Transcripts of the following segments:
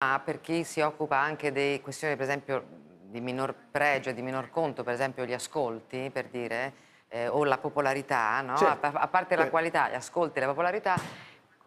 Ah, per chi si occupa anche di questioni, per esempio, di minor pregio, di minor conto, per esempio gli ascolti, per dire, eh, o la popolarità, no? certo. a, a, parte certo. la qualità, gli ascolti e la popolarità,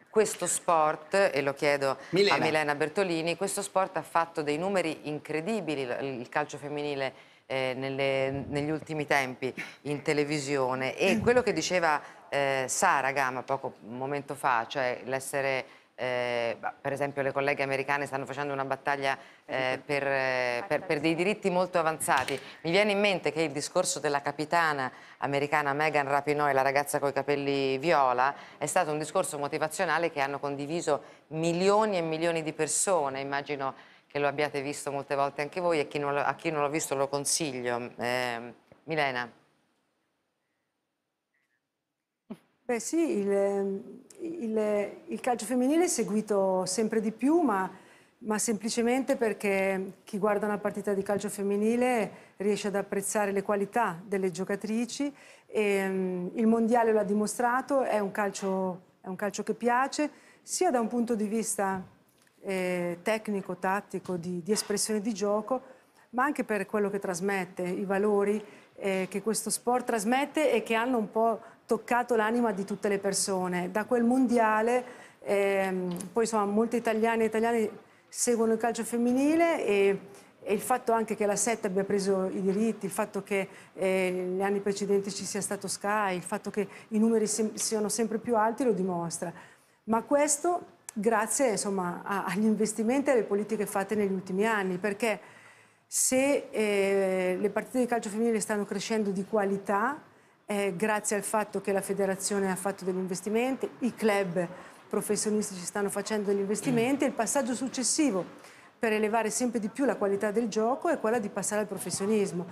questo sport, e lo chiedo Milena. a Milena Bertolini, questo sport ha fatto dei numeri incredibili, il calcio femminile eh, nelle, negli ultimi tempi in televisione e mm. quello che diceva eh, Sara Gama poco un momento fa, cioè l'essere eh, per esempio le colleghe americane stanno facendo una battaglia eh, per, eh, per, per, dei diritti molto avanzati. Mi viene in mente che il discorso della capitana americana Megan Rapinoe, la ragazza con i capelli viola, è stato un discorso motivazionale che hanno condiviso milioni e milioni di persone, immagino che lo abbiate visto molte volte anche voi e a chi non l'ha visto lo consiglio. Eh, Milena. Beh sì, il, ehm, il, il calcio femminile è seguito sempre di più, ma, ma, semplicemente perché chi guarda una partita di calcio femminile riesce ad apprezzare le qualità delle giocatrici. E, um, il mondiale lo ha dimostrato, è un, calcio, è un calcio che piace, sia da un punto di vista eh, tecnico, tattico, di, di, espressione di gioco, ma anche per quello che trasmette, i valori eh, che questo sport trasmette e che hanno un po' toccato l'anima di tutte le persone. Da quel mondiale, ehm, poi insomma, molti italiani e italiani seguono il calcio femminile e, e, il fatto anche che la Sette abbia preso i diritti, il fatto che eh, anni precedenti ci sia stato Sky, il fatto che i numeri se siano sempre più alti lo dimostra. Ma questo grazie insomma, agli investimenti e alle politiche fatte negli ultimi anni, perché se eh, le partite di calcio femminile stanno crescendo di qualità, eh, grazie al fatto che la federazione ha fatto degli investimenti, i club professionistici stanno facendo degli investimenti, il passaggio successivo per elevare sempre di più la qualità del gioco è quella di passare al professionismo.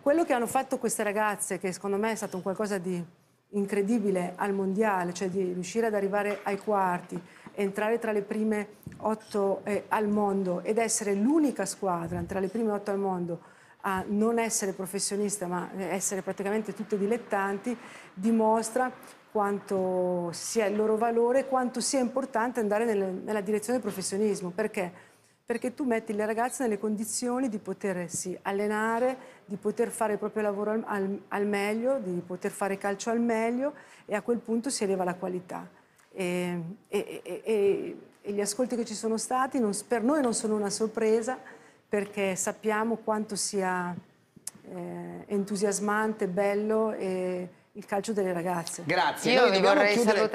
Quello che hanno fatto queste ragazze, che secondo me è stato un qualcosa di incredibile al mondiale, cioè di riuscire ad arrivare ai quarti, entrare tra le prime otto eh, al mondo ed essere l'unica squadra tra le prime otto al mondo a non essere professionista ma essere praticamente tutte dilettanti, dimostra quanto sia il loro valore e quanto sia importante andare nella, nella direzione del professionismo. Perché? Perché tu metti le ragazze nelle condizioni di potersi allenare, di poter fare il proprio lavoro al, al, al meglio, di poter fare calcio al meglio e a quel punto si eleva la qualità. E, e, e, e gli ascolti che ci sono stati non, per noi non sono una sorpresa, perché sappiamo quanto sia eh, entusiasmante, bello e eh, il calcio delle ragazze. Grazie. Io Noi vi vorrei chiudere...